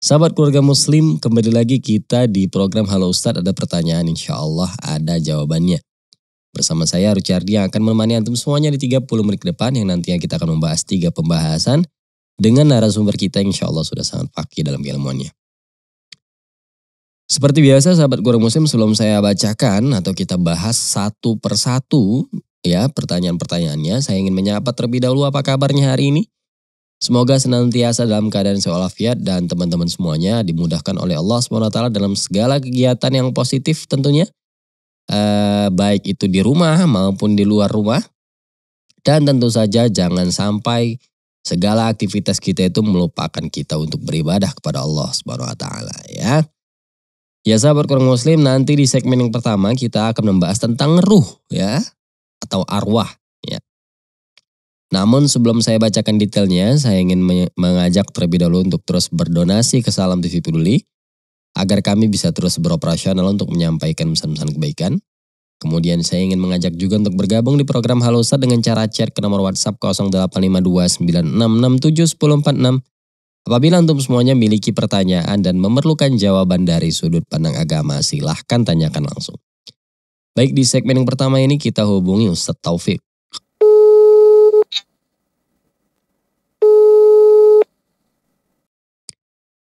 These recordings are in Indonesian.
Sahabat keluarga muslim, kembali lagi kita di program Halo Ustadz ada pertanyaan insya Allah ada jawabannya. Bersama saya Rucardi yang akan menemani Antum semuanya di 30 menit ke depan yang nantinya kita akan membahas tiga pembahasan dengan narasumber kita yang insya Allah sudah sangat fakir dalam keilmuannya. Seperti biasa sahabat keluarga muslim sebelum saya bacakan atau kita bahas satu persatu ya pertanyaan-pertanyaannya saya ingin menyapa terlebih dahulu apa kabarnya hari ini? Semoga senantiasa dalam keadaan seolafiat dan teman-teman semuanya dimudahkan oleh Allah SWT dalam segala kegiatan yang positif tentunya. Eh, baik itu di rumah maupun di luar rumah. Dan tentu saja jangan sampai segala aktivitas kita itu melupakan kita untuk beribadah kepada Allah Subhanahu wa taala ya. Ya sahabat kurang muslim nanti di segmen yang pertama kita akan membahas tentang ruh ya atau arwah. Namun sebelum saya bacakan detailnya, saya ingin mengajak terlebih dahulu untuk terus berdonasi ke Salam TV Peduli agar kami bisa terus beroperasional untuk menyampaikan pesan-pesan kebaikan. Kemudian saya ingin mengajak juga untuk bergabung di program Halosa dengan cara chat ke nomor WhatsApp 085296671046. Apabila antum semuanya memiliki pertanyaan dan memerlukan jawaban dari sudut pandang agama, silahkan tanyakan langsung. Baik di segmen yang pertama ini kita hubungi Ustadz Taufik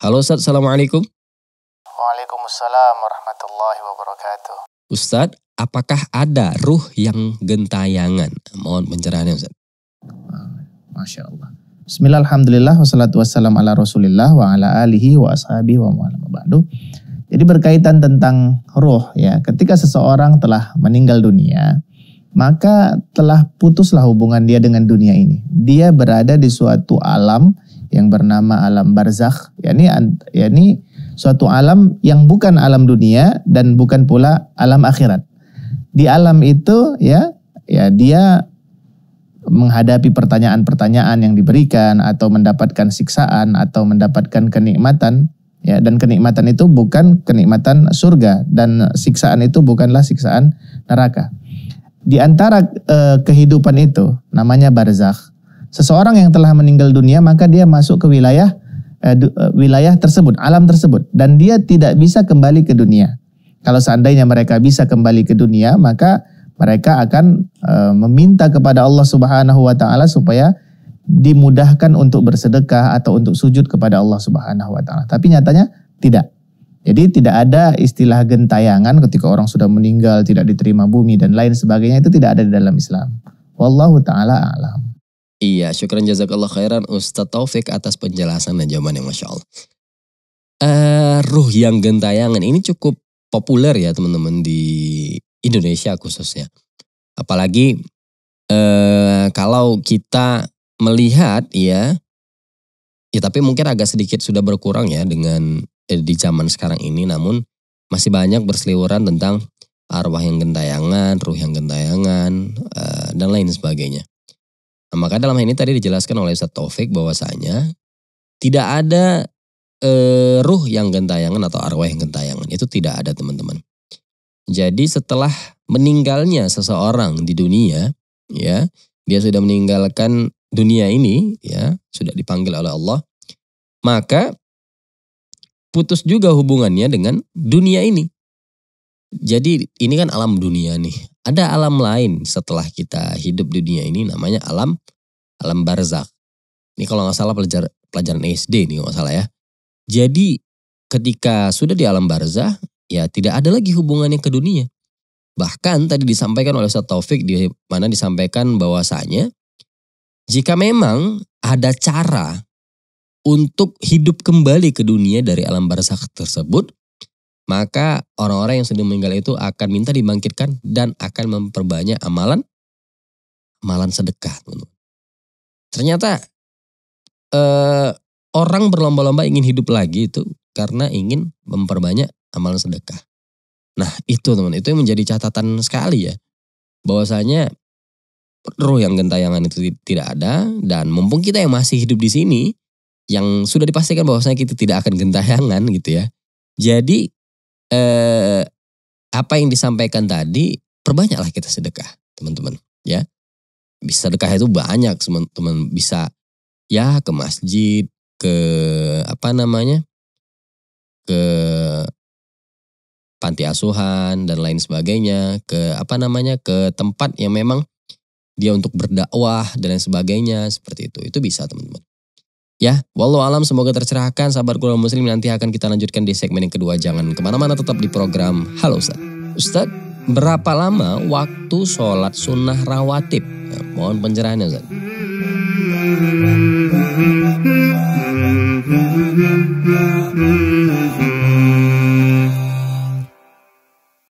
Halo Ustaz, Assalamualaikum. Waalaikumsalam warahmatullahi wabarakatuh. Ustaz, apakah ada ruh yang gentayangan? Mohon pencerahannya Ustaz. Masya Allah. Bismillahirrahmanirrahim. Wassalatu wassalamu ala rasulillah wa ala alihi wa ashabihi wa ma'alaikum. Jadi berkaitan tentang ruh ya. Ketika seseorang telah meninggal dunia, maka telah putuslah hubungan dia dengan dunia ini. Dia berada di suatu alam yang bernama alam barzakh. yakni yakni suatu alam yang bukan alam dunia dan bukan pula alam akhirat. Di alam itu ya ya dia menghadapi pertanyaan-pertanyaan yang diberikan atau mendapatkan siksaan atau mendapatkan kenikmatan ya dan kenikmatan itu bukan kenikmatan surga dan siksaan itu bukanlah siksaan neraka. Di antara eh, kehidupan itu namanya barzakh seseorang yang telah meninggal dunia maka dia masuk ke wilayah eh, du, eh, wilayah tersebut, alam tersebut dan dia tidak bisa kembali ke dunia. Kalau seandainya mereka bisa kembali ke dunia, maka mereka akan eh, meminta kepada Allah Subhanahu wa taala supaya dimudahkan untuk bersedekah atau untuk sujud kepada Allah Subhanahu wa taala. Tapi nyatanya tidak. Jadi tidak ada istilah gentayangan ketika orang sudah meninggal tidak diterima bumi dan lain sebagainya itu tidak ada di dalam Islam. Wallahu taala alam. Iya, syukran jazakallah khairan Ustaz Taufik atas penjelasan dan yang Masya Allah. Uh, ruh yang gentayangan ini cukup populer ya teman-teman di Indonesia khususnya. Apalagi uh, kalau kita melihat ya, ya tapi mungkin agak sedikit sudah berkurang ya dengan eh, di zaman sekarang ini namun masih banyak berseliweran tentang arwah yang gentayangan, ruh yang gentayangan, uh, dan lain sebagainya. Nah, maka dalam hal ini tadi dijelaskan oleh Ustaz Taufik bahwasanya tidak ada e, ruh yang gentayangan atau arwah yang gentayangan. Itu tidak ada teman-teman. Jadi setelah meninggalnya seseorang di dunia, ya, dia sudah meninggalkan dunia ini, ya, sudah dipanggil oleh Allah, maka putus juga hubungannya dengan dunia ini. Jadi ini kan alam dunia nih. Ada alam lain setelah kita hidup di dunia ini namanya alam alam barzak. Ini kalau nggak salah pelajar, pelajaran SD nih nggak salah ya. Jadi ketika sudah di alam barzah ya tidak ada lagi hubungannya ke dunia. Bahkan tadi disampaikan oleh Ustaz Taufik di mana disampaikan bahwasanya jika memang ada cara untuk hidup kembali ke dunia dari alam barzakh tersebut, maka orang-orang yang sedang meninggal itu akan minta dibangkitkan dan akan memperbanyak amalan amalan sedekah. Ternyata eh, orang berlomba-lomba ingin hidup lagi itu karena ingin memperbanyak amalan sedekah. Nah itu teman, itu yang menjadi catatan sekali ya. Bahwasanya roh yang gentayangan itu tidak ada dan mumpung kita yang masih hidup di sini yang sudah dipastikan bahwasanya kita tidak akan gentayangan gitu ya. Jadi eh, apa yang disampaikan tadi perbanyaklah kita sedekah teman-teman ya bisa sedekah itu banyak teman-teman bisa ya ke masjid ke apa namanya ke panti asuhan dan lain sebagainya ke apa namanya ke tempat yang memang dia untuk berdakwah dan lain sebagainya seperti itu itu bisa teman-teman Ya, walau alam semoga tercerahkan sahabat Global Muslim nanti akan kita lanjutkan di segmen yang kedua. Jangan kemana-mana tetap di program Halo Ustaz. Ustaz, berapa lama waktu sholat sunnah rawatib? Ya, mohon pencerahannya Ustaz. hmm